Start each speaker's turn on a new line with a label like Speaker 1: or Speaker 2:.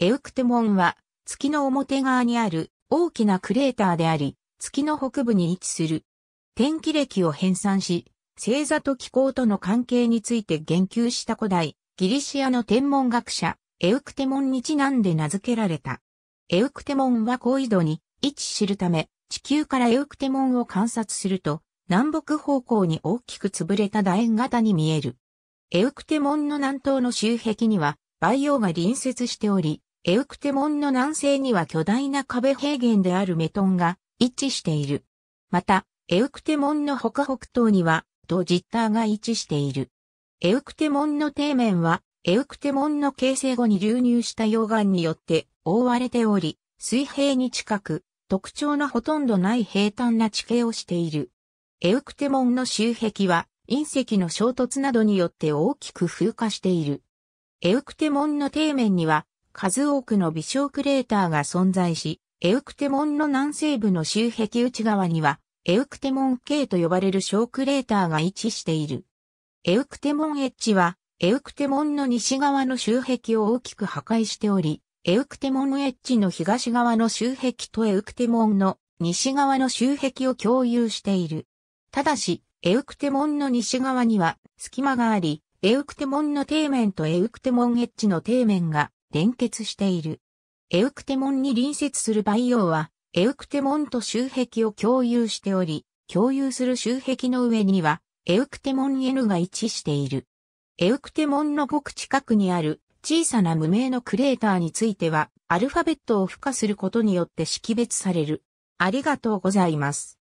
Speaker 1: エウ
Speaker 2: クテモンは、月の表側にある大きなクレーターであり、月の北部に位置する。天気歴を編纂し、星座と気候との関係について言及した古代、ギリシアの天文学者、エウクテモンにちなんで名付けられた。エウクテモンは高緯度に位置するため、地球からエウクテモンを観察すると、南北方向に大きく潰れた楕円型に見える。エウクテモンの南東の周壁には、培養が隣接しており、エウクテモンの南西には巨大な壁平原であるメトンが一致している。また、エウクテモンの北北東には、ドジッターが一致している。エウクテモンの底面は、エウクテモンの形成後に流入した溶岩によって覆われており、水平に近く、特徴のほとんどない平坦な地形をしている。エウクテモンの周壁は、隕石の衝突などによって大きく風化している。エウクテモンの底面には、数多くの微小クレーターが存在し、エウクテモンの南西部の周壁内側には、エウクテモン系と呼ばれる小クレーターが位置している。エウクテモンエッジは、エウクテモンの西側の周壁を大きく破壊しており、エウクテモンエッジの東側の周壁とエウクテモンの西側の周壁を共有している。ただし、エウクテモンの西側には隙間があり、エウクテモンの底面とエウクテモンエッジの底面が連結している。エウクテモンに隣接する培養は、エウクテモンと周壁を共有しており、共有する周壁の上には、エウクテモン N が一致している。エウクテモンのごく近くにある小さな無名のクレーターについては、アルファベットを付加することによって識別される。ありがとうございます。